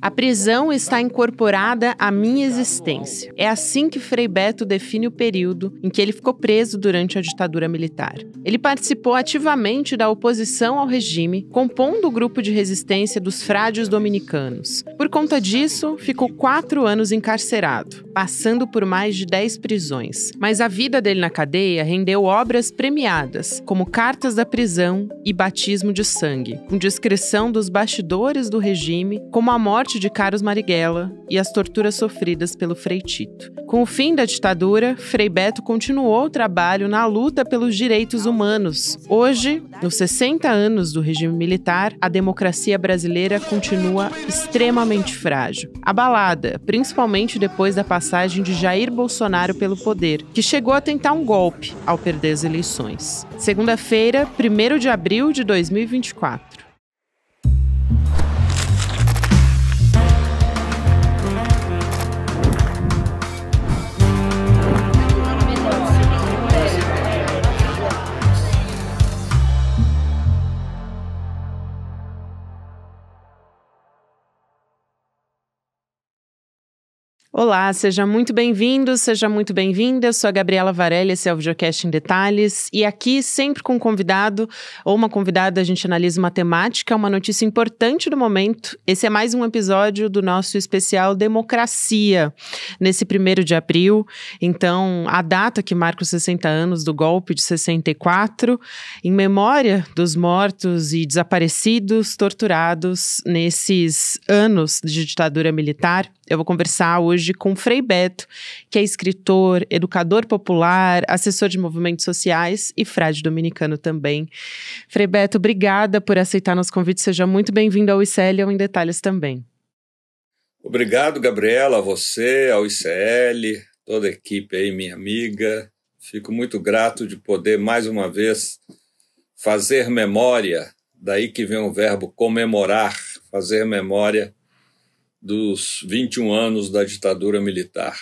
A prisão está incorporada à minha existência. É assim que Frei Beto define o período em que ele ficou preso durante a ditadura militar. Ele participou ativamente da oposição ao regime, compondo o grupo de resistência dos frades dominicanos. Por conta disso, ficou quatro anos encarcerado, passando por mais de dez prisões. Mas a vida dele na cadeia rendeu obras premiadas, como Cartas da Prisão e Batismo de Sangue, com descrição dos bastidores do regime, como a morte morte de Carlos Marighella e as torturas sofridas pelo Frei Tito. Com o fim da ditadura, Frei Beto continuou o trabalho na luta pelos direitos humanos. Hoje, nos 60 anos do regime militar, a democracia brasileira continua extremamente frágil, abalada, principalmente depois da passagem de Jair Bolsonaro pelo poder, que chegou a tentar um golpe ao perder as eleições. Segunda-feira, 1 de abril de 2024. Olá, seja muito bem-vindo, seja muito bem-vinda. Eu sou a Gabriela Varelli, esse é o Videocast em Detalhes. E aqui, sempre com um convidado ou uma convidada, a gente analisa uma temática, uma notícia importante do momento. Esse é mais um episódio do nosso especial Democracia, nesse primeiro de abril. Então, a data que marca os 60 anos do golpe de 64, em memória dos mortos e desaparecidos, torturados nesses anos de ditadura militar. Eu vou conversar hoje com Frei Beto, que é escritor, educador popular, assessor de movimentos sociais e frade dominicano também. Frei Beto, obrigada por aceitar nosso convite. Seja muito bem-vindo ao ICL e ao Em Detalhes também. Obrigado, Gabriela, a você, ao ICL, toda a equipe aí, minha amiga. Fico muito grato de poder, mais uma vez, fazer memória, daí que vem o verbo comemorar, fazer memória dos 21 anos da ditadura militar.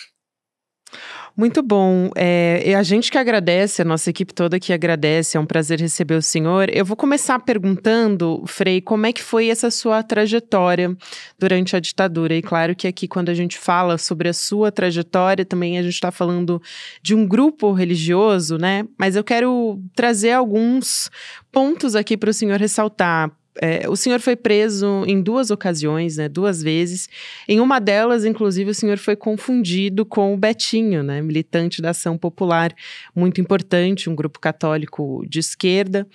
Muito bom. É, a gente que agradece, a nossa equipe toda que agradece, é um prazer receber o senhor. Eu vou começar perguntando, Frei, como é que foi essa sua trajetória durante a ditadura? E claro que aqui, quando a gente fala sobre a sua trajetória, também a gente está falando de um grupo religioso, né? Mas eu quero trazer alguns pontos aqui para o senhor ressaltar. É, o senhor foi preso em duas ocasiões, né? Duas vezes. Em uma delas, inclusive, o senhor foi confundido com o Betinho, né? Militante da Ação Popular, muito importante, um grupo católico de esquerda.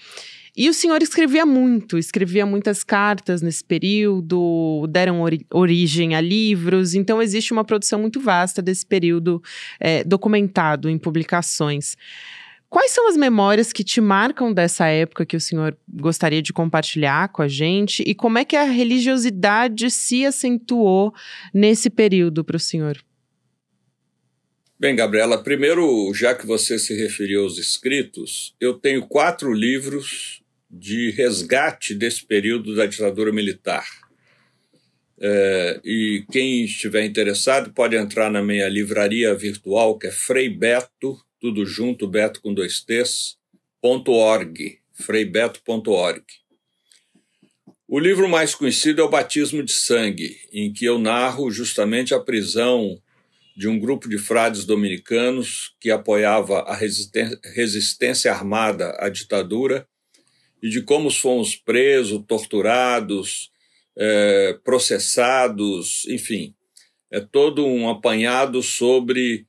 E o senhor escrevia muito, escrevia muitas cartas nesse período, deram ori origem a livros, então existe uma produção muito vasta desse período é, documentado em publicações. Quais são as memórias que te marcam dessa época que o senhor gostaria de compartilhar com a gente? E como é que a religiosidade se acentuou nesse período para o senhor? Bem, Gabriela, primeiro, já que você se referiu aos escritos, eu tenho quatro livros de resgate desse período da ditadura militar. É, e quem estiver interessado pode entrar na minha livraria virtual, que é Frei Beto tudo junto, Beto com dois T's, ponto .org, freibeto.org. O livro mais conhecido é O Batismo de Sangue, em que eu narro justamente a prisão de um grupo de frades dominicanos que apoiava a resistência armada à ditadura e de como fomos presos, torturados, eh, processados, enfim. É todo um apanhado sobre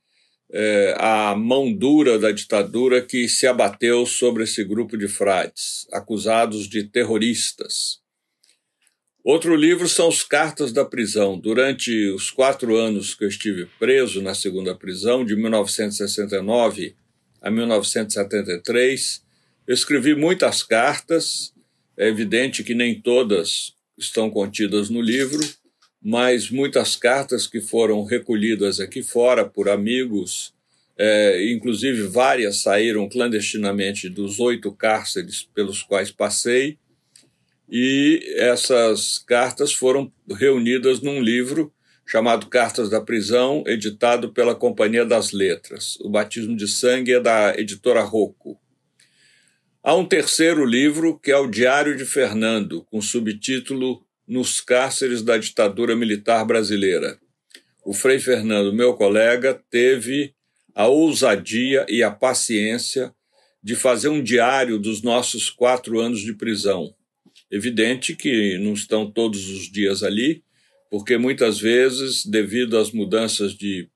é, a mão dura da ditadura que se abateu sobre esse grupo de frades, acusados de terroristas. Outro livro são os Cartas da Prisão. Durante os quatro anos que eu estive preso na segunda prisão, de 1969 a 1973, eu escrevi muitas cartas, é evidente que nem todas estão contidas no livro, mas muitas cartas que foram recolhidas aqui fora por amigos, é, inclusive várias saíram clandestinamente dos oito cárceres pelos quais passei, e essas cartas foram reunidas num livro chamado Cartas da Prisão, editado pela Companhia das Letras. O Batismo de Sangue é da editora Rocco. Há um terceiro livro, que é o Diário de Fernando, com subtítulo nos cárceres da ditadura militar brasileira. O Frei Fernando, meu colega, teve a ousadia e a paciência de fazer um diário dos nossos quatro anos de prisão. Evidente que não estão todos os dias ali, porque muitas vezes, devido às mudanças de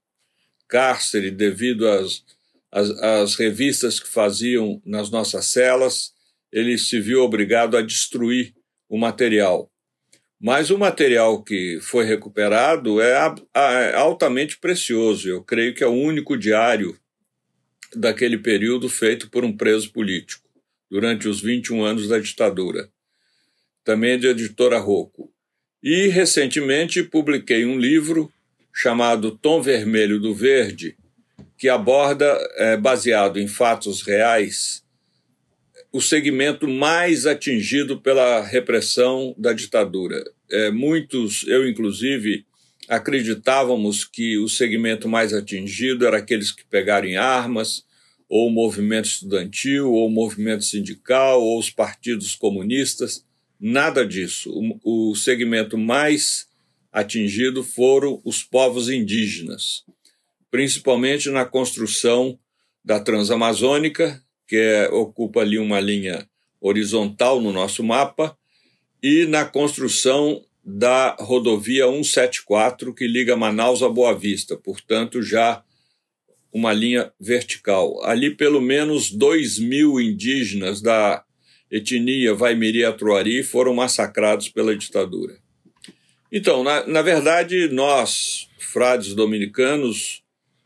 cárcere, devido às, às, às revistas que faziam nas nossas celas, ele se viu obrigado a destruir o material. Mas o material que foi recuperado é, é altamente precioso. Eu creio que é o único diário daquele período feito por um preso político, durante os 21 anos da ditadura. Também é de editora Rocco. E, recentemente, publiquei um livro chamado Tom Vermelho do Verde, que aborda, é, baseado em fatos reais, o segmento mais atingido pela repressão da ditadura. É, muitos, eu inclusive, acreditávamos que o segmento mais atingido era aqueles que pegaram em armas, ou o movimento estudantil, ou o movimento sindical, ou os partidos comunistas. Nada disso. O, o segmento mais atingido foram os povos indígenas, principalmente na construção da Transamazônica que é, ocupa ali uma linha horizontal no nosso mapa, e na construção da rodovia 174 que liga Manaus a Boa Vista, portanto, já uma linha vertical. Ali, pelo menos 2 mil indígenas da etnia Vaimiri Atruari foram massacrados pela ditadura. Então, na, na verdade, nós, frades dominicanos,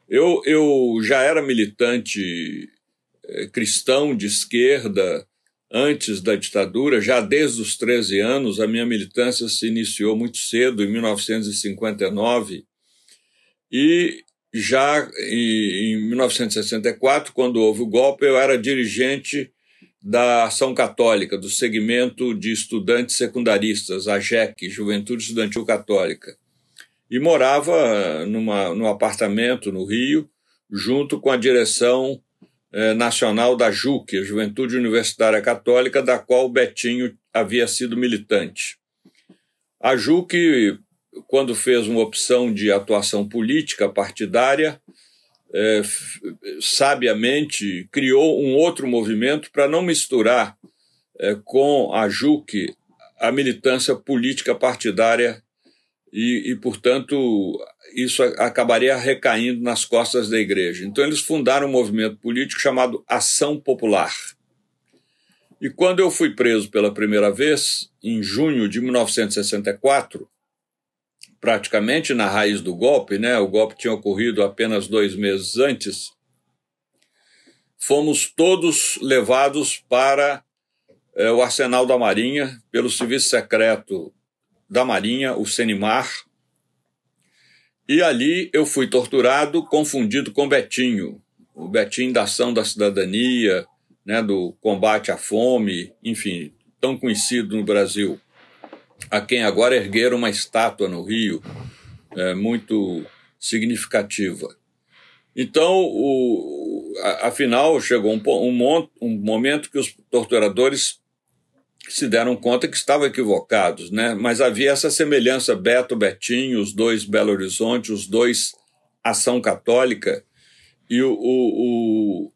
eu, eu já era militante eh, cristão de esquerda antes da ditadura, já desde os 13 anos, a minha militância se iniciou muito cedo, em 1959, e já em 1964, quando houve o golpe, eu era dirigente da Ação Católica, do segmento de estudantes secundaristas, a JEC, Juventude Estudantil Católica. E morava numa, num apartamento no Rio, junto com a direção eh, nacional da JUC, a Juventude Universitária Católica, da qual Betinho havia sido militante. A JUC, quando fez uma opção de atuação política partidária, eh, sabiamente criou um outro movimento para não misturar eh, com a JUC a militância política partidária e, e, portanto, isso acabaria recaindo nas costas da igreja. Então, eles fundaram um movimento político chamado Ação Popular. E quando eu fui preso pela primeira vez, em junho de 1964, praticamente na raiz do golpe, né? O golpe tinha ocorrido apenas dois meses antes. Fomos todos levados para é, o arsenal da Marinha pelo serviço secreto da Marinha, o Senimar, e ali eu fui torturado, confundido com Betinho, o Betinho da Ação da Cidadania, né, do combate à fome, enfim, tão conhecido no Brasil, a quem agora ergueram uma estátua no Rio, é, muito significativa. Então, o, afinal, chegou um, um, um momento que os torturadores se deram conta que estavam equivocados, né? Mas havia essa semelhança Beto Betinho, os dois Belo Horizonte, os dois Ação Católica e o, o, o,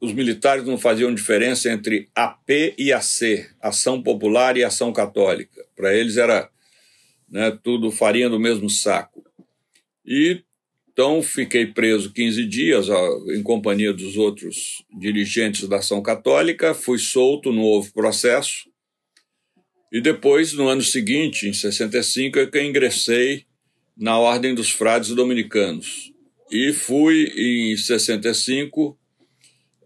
os militares não faziam diferença entre AP e AC, Ação Popular e Ação Católica. Para eles era né, tudo farinha do mesmo saco. E então fiquei preso 15 dias ó, em companhia dos outros dirigentes da Ação Católica, fui solto, não houve processo. E depois, no ano seguinte, em 65, é que ingressei na Ordem dos Frades Dominicanos. E fui em 65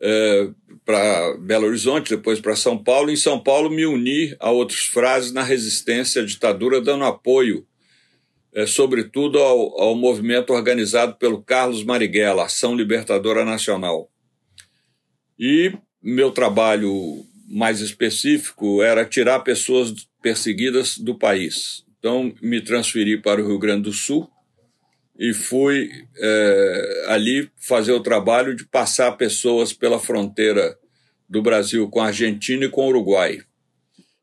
é, para Belo Horizonte, depois para São Paulo. Em São Paulo, me uni a outros frades na resistência à ditadura, dando apoio, é, sobretudo, ao, ao movimento organizado pelo Carlos Marighella, Ação Libertadora Nacional. E meu trabalho mais específico era tirar pessoas perseguidas do país. Então, me transferi para o Rio Grande do Sul e fui é, ali fazer o trabalho de passar pessoas pela fronteira do Brasil com a Argentina e com o Uruguai.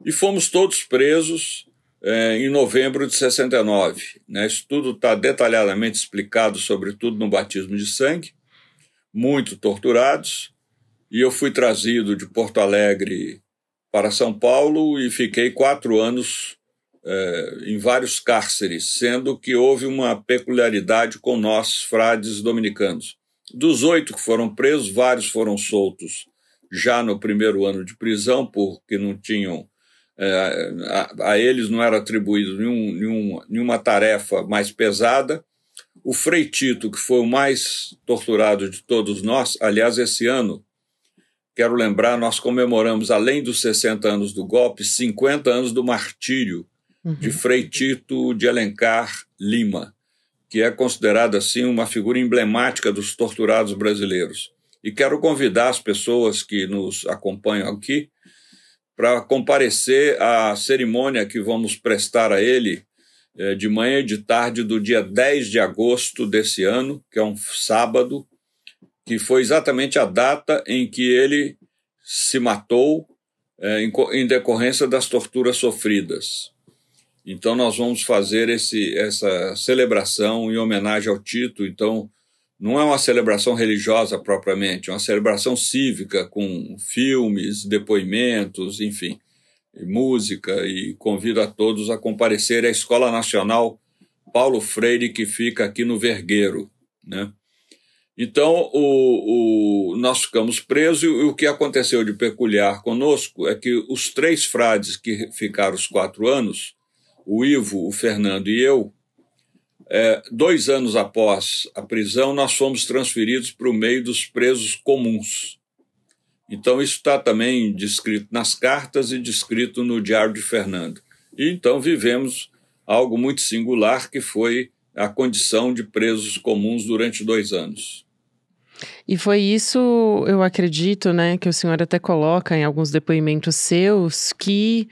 E fomos todos presos é, em novembro de 69. Né? Isso tudo está detalhadamente explicado, sobretudo no batismo de sangue, muito torturados e eu fui trazido de Porto Alegre para São Paulo e fiquei quatro anos eh, em vários cárceres, sendo que houve uma peculiaridade com nós, frades dominicanos. Dos oito que foram presos, vários foram soltos já no primeiro ano de prisão, porque não tinham. Eh, a, a, eles não era atribuído nenhum, nenhum, nenhuma tarefa mais pesada. O Freitito, que foi o mais torturado de todos nós, aliás, esse ano Quero lembrar, nós comemoramos, além dos 60 anos do golpe, 50 anos do martírio uhum. de Frei Tito de Alencar Lima, que é considerado, assim, uma figura emblemática dos torturados brasileiros. E quero convidar as pessoas que nos acompanham aqui para comparecer à cerimônia que vamos prestar a ele eh, de manhã e de tarde do dia 10 de agosto desse ano, que é um sábado, que foi exatamente a data em que ele se matou é, em, em, decorrência das torturas sofridas. Então nós vamos fazer esse, essa celebração em homenagem ao Tito. Então não é uma celebração religiosa propriamente, é uma celebração cívica com filmes, depoimentos, enfim, e música. E convido a todos a comparecer à Escola Nacional Paulo Freire, que fica aqui no Vergueiro, né? Então, o, o, nós ficamos presos e o que aconteceu de peculiar conosco é que os três frades que ficaram os quatro anos, o Ivo, o Fernando e eu, é, dois anos após a prisão, nós fomos transferidos para o meio dos presos comuns. Então, isso está também descrito nas cartas e descrito no Diário de Fernando. E então vivemos algo muito singular que foi a condição de presos comuns durante dois anos. E foi isso, eu acredito, né, que o senhor até coloca em alguns depoimentos seus, que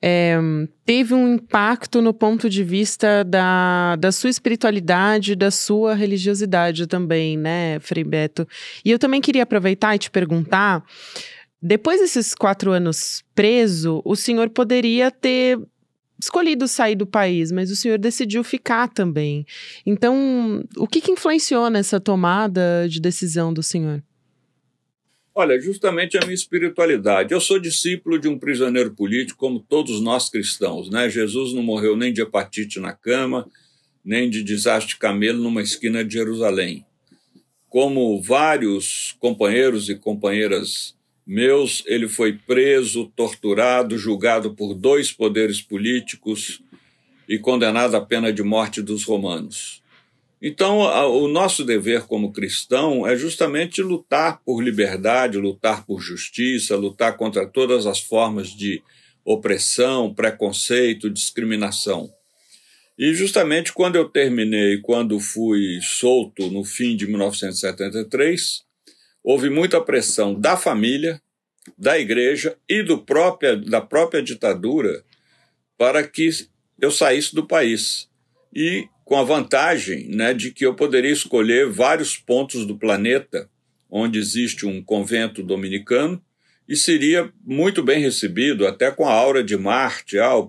é, teve um impacto no ponto de vista da, da sua espiritualidade, da sua religiosidade também, né, Frei Beto? E eu também queria aproveitar e te perguntar. Depois desses quatro anos preso, o senhor poderia ter escolhido sair do país, mas o senhor decidiu ficar também. Então, o que, que influenciou nessa tomada de decisão do senhor? Olha, justamente a minha espiritualidade. Eu sou discípulo de um prisioneiro político, como todos nós cristãos, né? Jesus não morreu nem de hepatite na cama, nem de desastre de camelo numa esquina de Jerusalém. Como vários companheiros e companheiras meus, ele foi preso, torturado, julgado por dois poderes políticos e condenado à pena de morte dos romanos. Então, o nosso dever como cristão é justamente lutar por liberdade, lutar por justiça, lutar contra todas as formas de opressão, preconceito, discriminação. E justamente quando eu terminei, quando fui solto no fim de 1973, houve muita pressão da família, da igreja e do própria, da própria ditadura para que eu saísse do país. E com a vantagem né, de que eu poderia escolher vários pontos do planeta onde existe um convento dominicano e seria muito bem recebido, até com a aura de Marte, ah,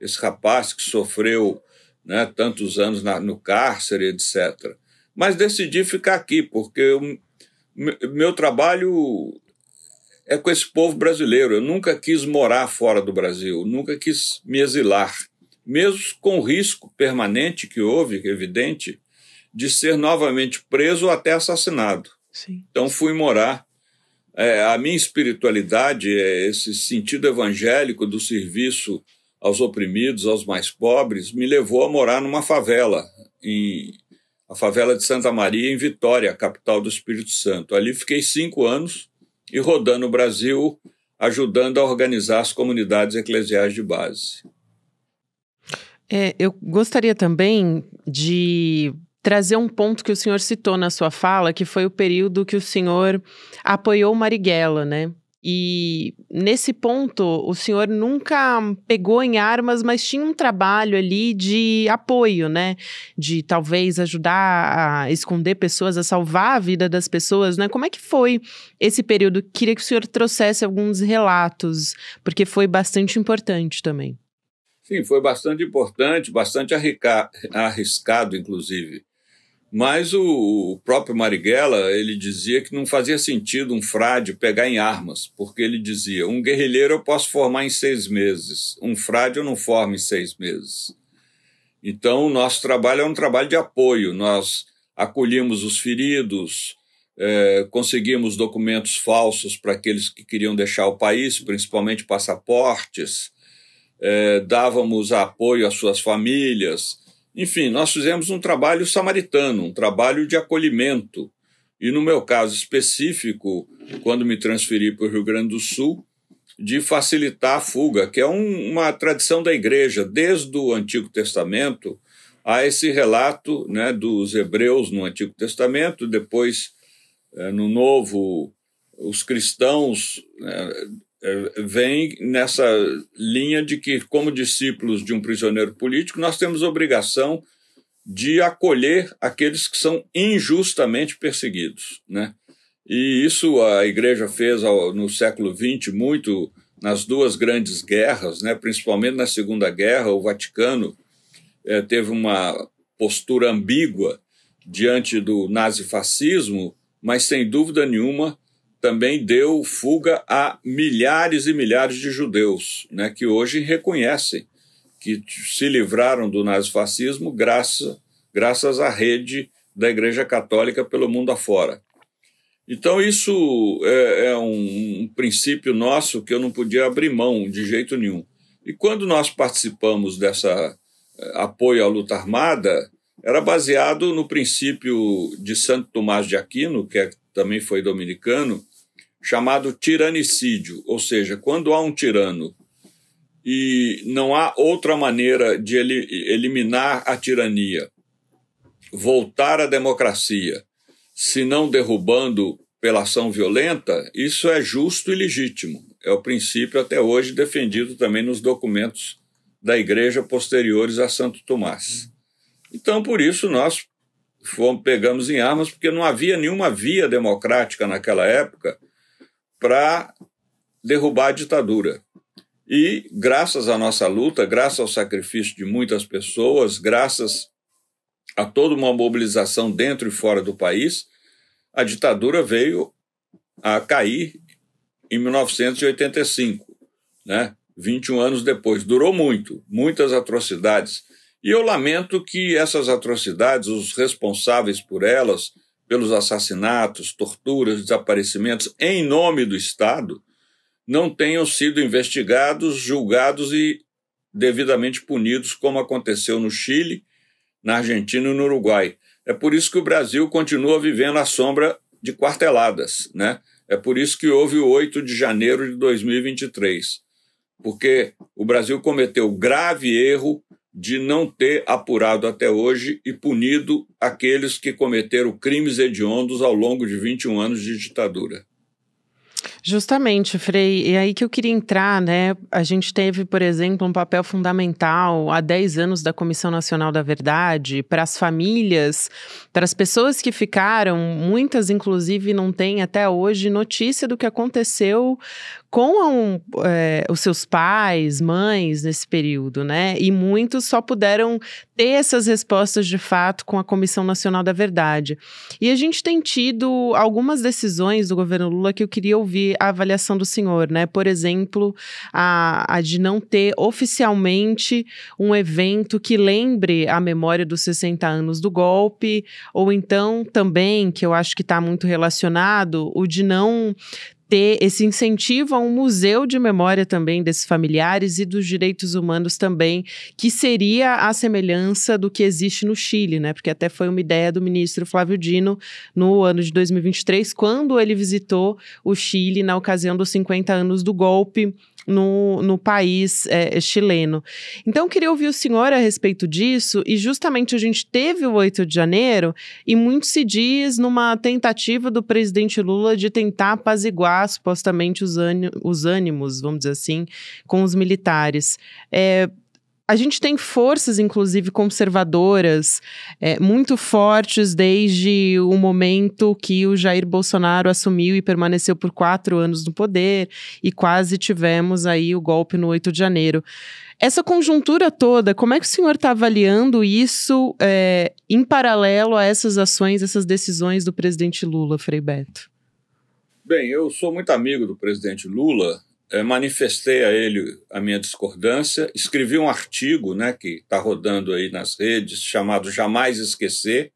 esse rapaz que sofreu né, tantos anos na, no cárcere, etc. Mas decidi ficar aqui, porque eu meu trabalho é com esse povo brasileiro. Eu nunca quis morar fora do Brasil, nunca quis me exilar, mesmo com o risco permanente que houve, evidente, de ser novamente preso ou até assassinado. Sim. Então fui morar. É, a minha espiritualidade, é esse sentido evangélico do serviço aos oprimidos, aos mais pobres, me levou a morar numa favela em, a favela de Santa Maria, em Vitória, capital do Espírito Santo. Ali fiquei cinco anos e rodando o Brasil, ajudando a organizar as comunidades eclesiais de base. É, eu gostaria também de trazer um ponto que o senhor citou na sua fala, que foi o período que o senhor apoiou Marighella, né? E nesse ponto, o senhor nunca pegou em armas, mas tinha um trabalho ali de apoio, né? De talvez ajudar a esconder pessoas, a salvar a vida das pessoas, né? Como é que foi esse período? Queria que o senhor trouxesse alguns relatos, porque foi bastante importante também. Sim, foi bastante importante, bastante arriscado, inclusive. Mas o, o, próprio Marighella, ele dizia que não fazia sentido um frade pegar em armas, porque ele dizia, um guerrilheiro eu posso formar em seis meses, um frade eu não formo em seis meses. Então, o nosso trabalho é um trabalho de apoio, nós acolhíamos os feridos, é, conseguimos documentos falsos para aqueles que queriam deixar o país, principalmente passaportes, é, dávamos apoio às suas famílias, enfim, nós fizemos um trabalho samaritano, um trabalho de acolhimento. E no meu caso específico, quando me transferi para o Rio Grande do Sul, de facilitar a fuga, que é um, uma tradição da igreja, desde o Antigo Testamento, a esse relato né, dos hebreus no Antigo Testamento, depois eh, no Novo, os cristãos né, é, vem nessa linha de que, como discípulos de um prisioneiro político, nós temos obrigação de acolher aqueles que são injustamente perseguidos. Né? E isso a igreja fez no século XX muito nas duas grandes guerras, né? principalmente na Segunda Guerra, o Vaticano é, teve uma postura ambígua diante do nazifascismo, mas sem dúvida nenhuma também deu fuga a milhares e milhares de judeus, né, que hoje reconhecem que se livraram do nazifascismo graças graças à rede da Igreja Católica pelo mundo afora. Então, isso é, é um, um princípio nosso que eu não podia abrir mão de jeito nenhum. E quando nós participamos dessa eh, apoio à luta armada, era baseado no princípio de Santo Tomás de Aquino, que é, também foi dominicano, chamado tiranicídio, ou seja, quando há um tirano e não há outra maneira de eliminar a tirania, voltar à democracia, se não derrubando pela ação violenta, isso é justo e legítimo. É o princípio até hoje defendido também nos documentos da Igreja posteriores a Santo Tomás. Então, por isso, nós fomos, pegamos em armas, porque não havia nenhuma via democrática naquela época para derrubar a ditadura. E, graças à nossa luta, graças ao sacrifício de muitas pessoas, graças a toda uma mobilização dentro e fora do país, a ditadura veio a cair em 1985, né? 21 anos depois. Durou muito, muitas atrocidades. E eu lamento que essas atrocidades, os responsáveis por elas, pelos assassinatos, torturas, desaparecimentos em nome do Estado não tenham sido investigados, julgados e devidamente punidos, como aconteceu no Chile, na Argentina e no Uruguai. É por isso que o Brasil continua vivendo à sombra de quarteladas, né? É por isso que houve o 8 de janeiro de 2023, porque o Brasil cometeu grave erro de não ter apurado até hoje e punido aqueles que cometeram crimes hediondos ao longo de 21 anos de ditadura. Justamente, Frei, e aí que eu queria entrar, né? A gente teve, por exemplo, um papel fundamental há 10 anos da Comissão Nacional da Verdade para as famílias, para as pessoas que ficaram, muitas inclusive não têm até hoje notícia do que aconteceu com é, os seus pais, mães nesse período, né? E muitos só puderam ter essas respostas de fato com a Comissão Nacional da Verdade. E a gente tem tido algumas decisões do governo Lula que eu queria ouvir a avaliação do senhor, né? Por exemplo, a, a de não ter oficialmente um evento que lembre a memória dos 60 anos do golpe, ou então também, que eu acho que está muito relacionado, o de não ter esse incentivo a um museu de memória também desses familiares e dos direitos humanos também, que seria a semelhança do que existe no Chile, né? Porque até foi uma ideia do ministro Flávio Dino no ano de 2023, quando ele visitou o Chile na ocasião dos 50 anos do golpe no, no país é, chileno. Então, queria ouvir o senhor a respeito disso, e justamente a gente teve o 8 de janeiro, e muito se diz numa tentativa do presidente Lula de tentar apaziguar supostamente os, ânimos, os ânimos vamos dizer assim, com os militares. É, a gente tem forças, inclusive, conservadoras é, muito fortes desde o momento que o Jair Bolsonaro assumiu e permaneceu por quatro anos no poder e quase tivemos aí o golpe no 8 de janeiro. Essa conjuntura toda, como é que o senhor está avaliando isso é, em paralelo a essas ações, essas decisões do presidente Lula, Frei Beto? Bem, eu sou muito amigo do presidente Lula é, manifestei a ele a minha discordância, escrevi um artigo né, que está rodando aí nas redes, chamado Jamais Esquecer,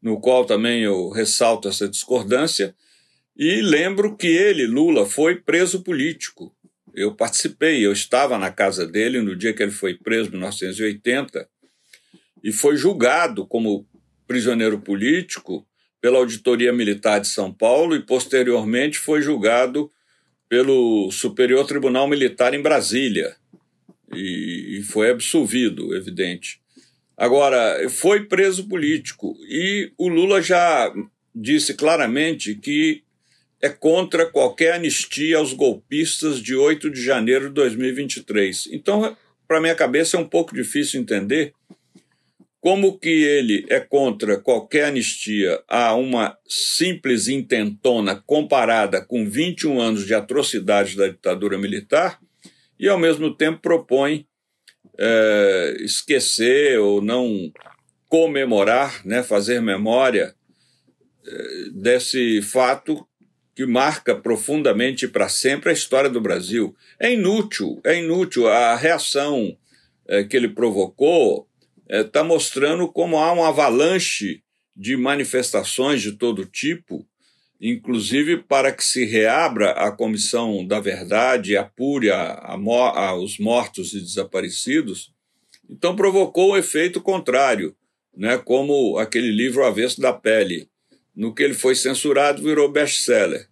no qual também eu ressalto essa discordância, e lembro que ele, Lula, foi preso político. Eu participei, eu estava na casa dele no dia que ele foi preso, em 1980, e foi julgado como prisioneiro político pela Auditoria Militar de São Paulo e, posteriormente, foi julgado pelo Superior Tribunal Militar em Brasília e, e foi absolvido, evidente. Agora, foi preso político e o Lula já disse claramente que é contra qualquer anistia aos golpistas de 8 de janeiro de 2023. Então, para minha cabeça, é um pouco difícil entender como que ele é contra qualquer anistia a uma simples intentona comparada com 21 anos de atrocidades da ditadura militar, e ao mesmo tempo propõe é, esquecer ou não comemorar, né, fazer memória é, desse fato que marca profundamente para sempre a história do Brasil. É inútil, é inútil a reação é, que ele provocou está é, tá mostrando como há uma avalanche de manifestações de todo tipo, inclusive para que se reabra a comissão da verdade, apure a, a, a, os mortos e desaparecidos. Então provocou o um efeito contrário, né? como aquele livro Avesso da Pele. No que ele foi censurado, virou best-seller.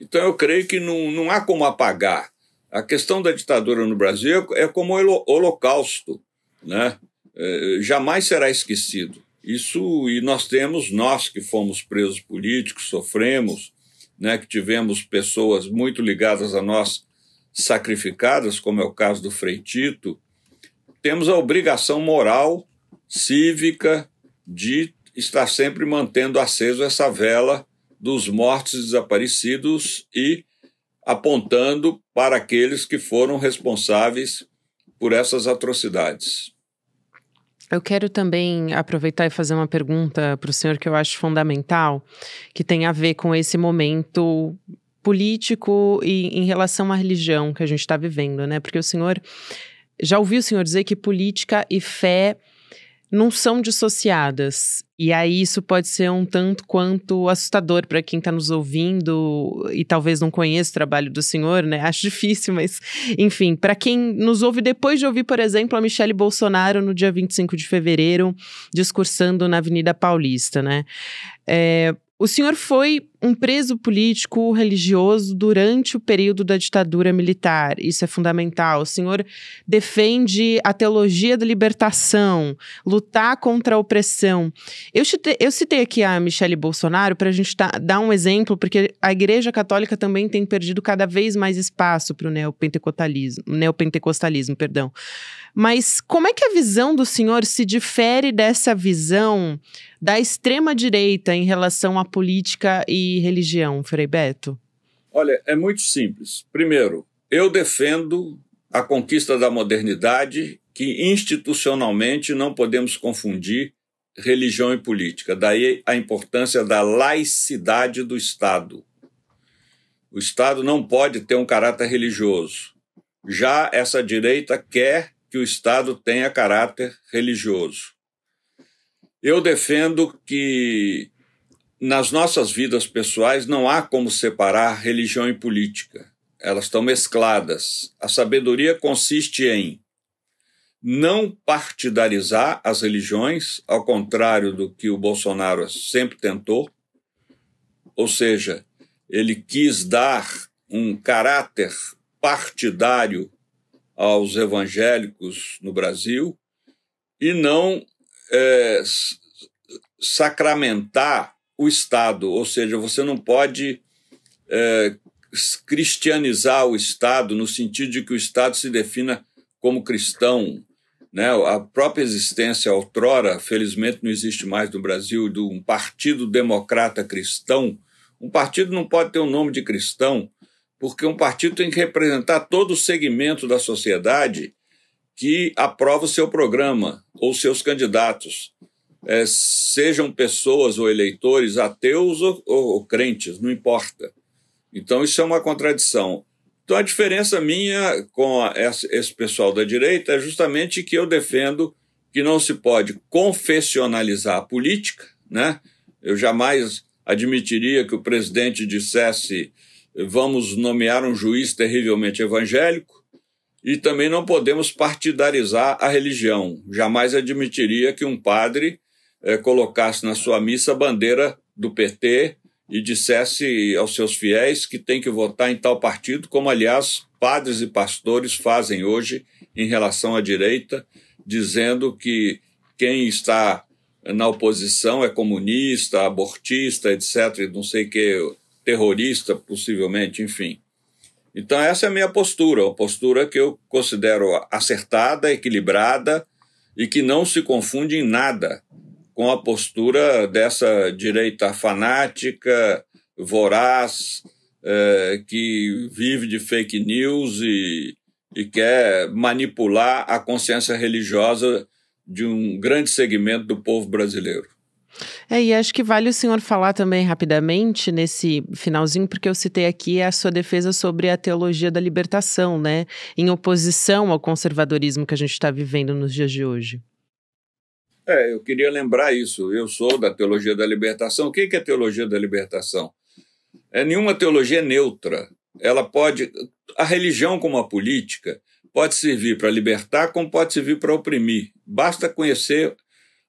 Então eu creio que não, não há como apagar. A questão da ditadura no Brasil é como o holocausto, né? Eh, jamais será esquecido. Isso, e nós temos, nós que fomos presos políticos, sofremos, né, que tivemos pessoas muito ligadas a nós sacrificadas, como é o caso do Freitito, temos a obrigação moral, cívica, de estar sempre mantendo aceso essa vela dos mortos e desaparecidos e apontando para aqueles que foram responsáveis por essas atrocidades. Eu quero também aproveitar e fazer uma pergunta para o senhor que eu acho fundamental, que tem a ver com esse momento político e em relação à religião que a gente está vivendo, né? Porque o senhor já ouviu o senhor dizer que política e fé não são dissociadas. E aí isso pode ser um tanto quanto assustador para quem está nos ouvindo e talvez não conheça o trabalho do senhor, né? Acho difícil, mas enfim, para quem nos ouve depois de ouvir, por exemplo, a Michelle Bolsonaro no dia 25 de fevereiro discursando na Avenida Paulista, né? É, o senhor foi um preso político religioso durante o período da ditadura militar. Isso é fundamental. O senhor defende a teologia da libertação, lutar contra a opressão. Eu citei, eu citei aqui a Michele Bolsonaro para a gente tá, dar um exemplo, porque a Igreja Católica também tem perdido cada vez mais espaço para o neopentecostalismo, neopentecostalismo perdão. Mas como é que a visão do senhor se difere dessa visão da extrema-direita em relação à política e religião, Frei Beto? Olha, é muito simples. Primeiro, eu defendo a conquista da modernidade, que institucionalmente não podemos confundir religião e política. Daí a importância da laicidade do Estado. O Estado não pode ter um caráter religioso. Já essa direita quer que o Estado tenha caráter religioso. Eu defendo que nas nossas vidas pessoais não há como separar religião e política. Elas estão mescladas. A sabedoria consiste em não partidarizar as religiões, ao contrário do que o Bolsonaro sempre tentou. Ou seja, ele quis dar um caráter partidário aos evangélicos no Brasil e não é, sacramentar o Estado, ou seja, você não pode é, cristianizar o Estado no sentido de que o Estado se defina como cristão. Né? A própria existência, outrora, felizmente não existe mais no Brasil, de um partido democrata cristão. Um partido não pode ter o um nome de cristão, porque um partido tem que representar todo o segmento da sociedade que aprova o seu programa ou seus candidatos, é, sejam pessoas ou eleitores ateus ou, ou, ou crentes, não importa. Então isso é uma contradição. Então a diferença minha com esse pessoal da direita é justamente que eu defendo que não se pode confessionalizar a política, né? Eu jamais admitiria que o presidente dissesse vamos nomear um juiz terrivelmente evangélico e também não podemos partidarizar a religião. Jamais admitiria que um padre eh, colocasse na sua missa a bandeira do PT e dissesse aos seus fiéis que tem que votar em tal partido, como aliás padres e pastores fazem hoje em relação à direita, dizendo que quem está na oposição é comunista, abortista, etc., não sei o que, terrorista, possivelmente, enfim. Então, essa é a minha postura, uma postura que eu considero acertada, equilibrada e que não se confunde em nada com a postura dessa direita fanática, voraz, é, que vive de fake news e, e quer manipular a consciência religiosa de um grande segmento do povo brasileiro. É, e acho que vale o senhor falar também rapidamente nesse finalzinho, porque eu citei aqui a sua defesa sobre a teologia da libertação, né? Em oposição ao conservadorismo que a gente está vivendo nos dias de hoje. É, eu queria lembrar isso. Eu sou da teologia da libertação. O que é teologia da libertação? É nenhuma teologia neutra. Ela pode. A religião, como a política, pode servir para libertar, como pode servir para oprimir. Basta conhecer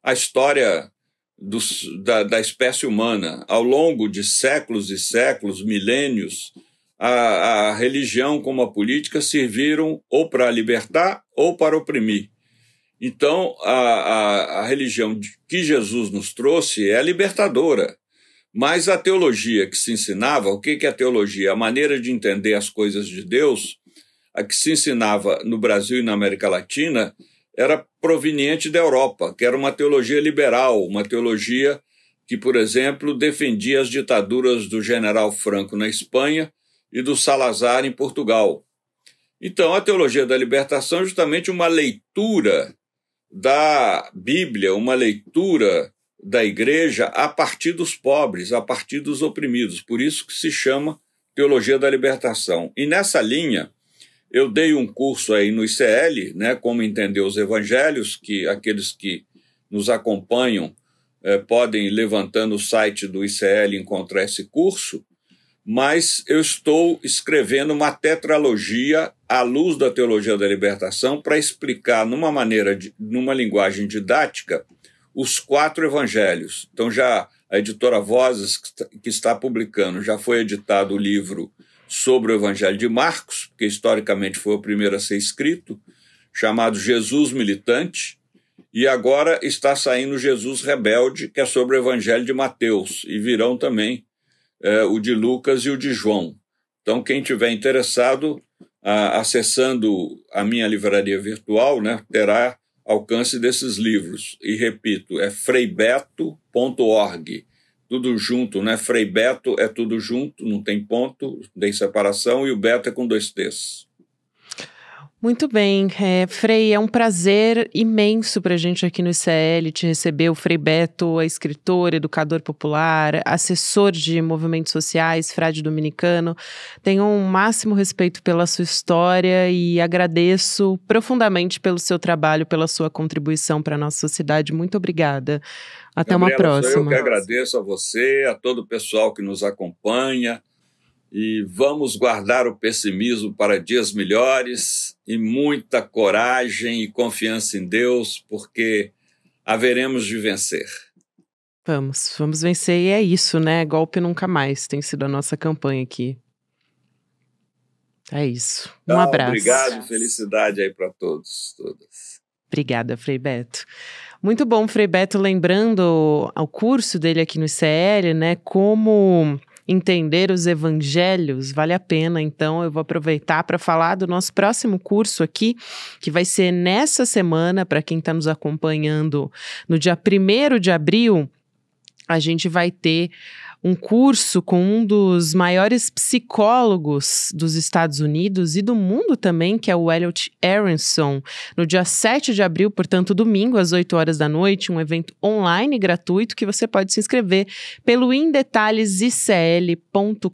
a história da, da, espécie humana. Ao longo de séculos e séculos, milênios, a, a religião como a política serviram ou para libertar ou para oprimir. Então, a, a, a, religião que Jesus nos trouxe é libertadora. Mas a teologia que se ensinava, o que, que é a teologia? A maneira de entender as coisas de Deus, a que se ensinava no Brasil e na América Latina, era proveniente da Europa, que era uma teologia liberal, uma teologia que, por exemplo, defendia as ditaduras do general Franco na Espanha e do Salazar em Portugal. Então, a teologia da libertação é justamente uma leitura da Bíblia, uma leitura da igreja a partir dos pobres, a partir dos oprimidos. Por isso que se chama teologia da libertação. E nessa linha, eu dei um curso aí no ICL, né, como entender os evangelhos, que aqueles que nos acompanham é, podem, levantando o site do ICL, encontrar esse curso, mas eu estou escrevendo uma tetralogia à luz da teologia da libertação para explicar numa maneira, de, numa linguagem didática, os quatro evangelhos. Então já a editora Vozes, que está publicando, já foi editado o livro sobre o Evangelho de Marcos, que historicamente foi o primeiro a ser escrito, chamado Jesus Militante, e agora está saindo Jesus Rebelde, que é sobre o Evangelho de Mateus, e virão também é, o de Lucas e o de João. Então, quem tiver interessado, a, acessando a minha livraria virtual, né, terá alcance desses livros. E repito, é freibeto.org tudo junto, né? Frei Beto é tudo junto, não tem ponto, tem separação, e o Beto é com dois T's. Muito bem, é, Frei, é um prazer imenso para a gente aqui no ICL te receber, o Frei Beto, é escritor, educador popular, assessor de movimentos sociais, frade dominicano. Tenho um máximo respeito pela sua história e agradeço profundamente pelo seu trabalho, pela sua contribuição para a nossa sociedade. Muito obrigada. Até Gabriela, uma próxima. Eu que agradeço a você, a todo o pessoal que nos acompanha e vamos guardar o pessimismo para dias melhores e muita coragem e confiança em Deus, porque haveremos de vencer. Vamos, vamos vencer e é isso, né? Golpe nunca mais tem sido a nossa campanha aqui. É isso. Um abraço. Obrigado, felicidade aí para todos, todas. Obrigada, Frei Beto. Muito bom, Frei Beto, lembrando ao curso dele aqui no ICL, né, como entender os evangelhos, vale a pena. Então, eu vou aproveitar para falar do nosso próximo curso aqui, que vai ser nessa semana, para quem está nos acompanhando, no dia 1 de abril, a gente vai ter um curso com um dos maiores psicólogos dos Estados Unidos e do mundo também, que é o Elliot Aronson, no dia 7 de abril, portanto, domingo, às 8 horas da noite, um evento online gratuito que você pode se inscrever pelo indetalhesicl.com.br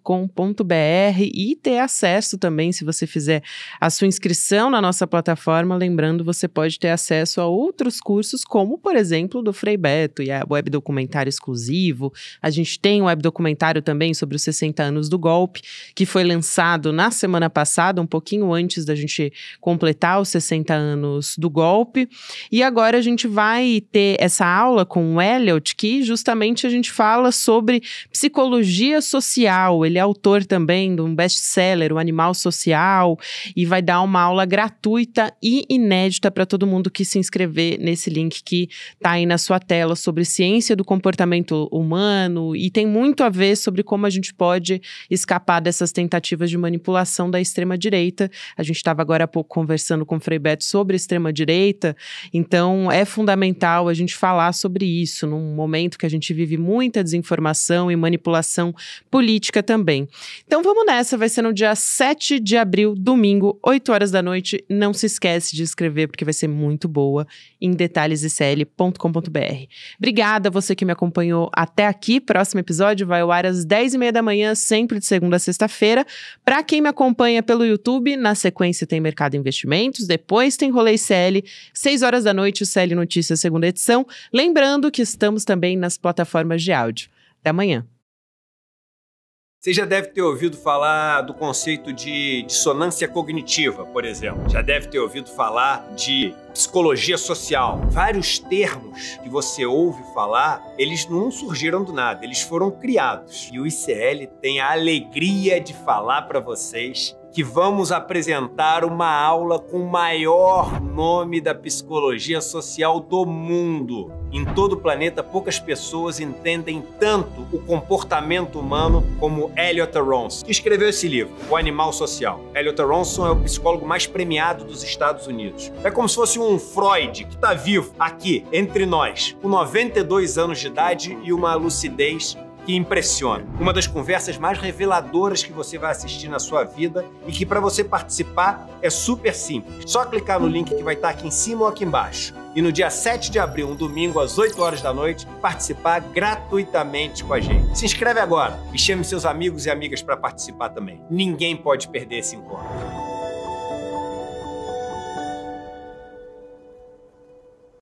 e ter acesso também, se você fizer a sua inscrição na nossa plataforma. Lembrando, você pode ter acesso a outros cursos, como, por exemplo, do Frei Beto e a web documentário exclusivo. A gente tem o web web documentário também sobre os 60 anos do golpe, que foi lançado na semana passada, um pouquinho antes da gente completar os 60 anos do golpe. E agora a gente vai ter essa aula com o Elliot, que justamente a gente fala sobre psicologia social. Ele é autor também de um best-seller, O Animal Social, e vai dar uma aula gratuita e inédita para todo mundo que se inscrever nesse link que está aí na sua tela sobre ciência do comportamento humano. E tem muito muito a ver sobre como a gente pode escapar dessas tentativas de manipulação da extrema-direita. A gente estava agora há pouco conversando com o Frei Beto sobre extrema-direita, então é fundamental a gente falar sobre isso num momento que a gente vive muita desinformação e manipulação política também. Então vamos nessa, vai ser no dia 7 de abril, domingo, 8 horas da noite. Não se esquece de escrever, porque vai ser muito boa em detalhesicl.com.br. Obrigada a você que me acompanhou até aqui. Próximo episódio vai ao ar às 10h30 da manhã, sempre de segunda a sexta-feira. Para quem me acompanha pelo YouTube, na sequência tem Mercado Investimentos, depois tem Rolê CL, 6 horas da noite, o CL Notícias, segunda edição. Lembrando que estamos também nas plataformas de áudio. Até amanhã. Você já deve ter ouvido falar do conceito de dissonância cognitiva, por exemplo. Já deve ter ouvido falar de psicologia social. Vários termos que você ouve falar, eles não surgiram do nada, eles foram criados. E o ICL tem a alegria de falar para vocês que vamos apresentar uma aula com o maior nome da psicologia social do mundo. Em todo o planeta, poucas pessoas entendem tanto o comportamento humano como Elliot Ronson, que escreveu esse livro, O Animal Social. Elliot Ronson é o psicólogo mais premiado dos Estados Unidos. É como se fosse um Freud que está vivo aqui, entre nós, com 92 anos de idade e uma lucidez que impressiona. Uma das conversas mais reveladoras que você vai assistir na sua vida e que para você participar é super simples. Só clicar no link que vai estar tá aqui em cima ou aqui embaixo. E no dia 7 de abril, um domingo, às 8 horas da noite, participar gratuitamente com a gente. Se inscreve agora e chame seus amigos e amigas para participar também. Ninguém pode perder esse encontro.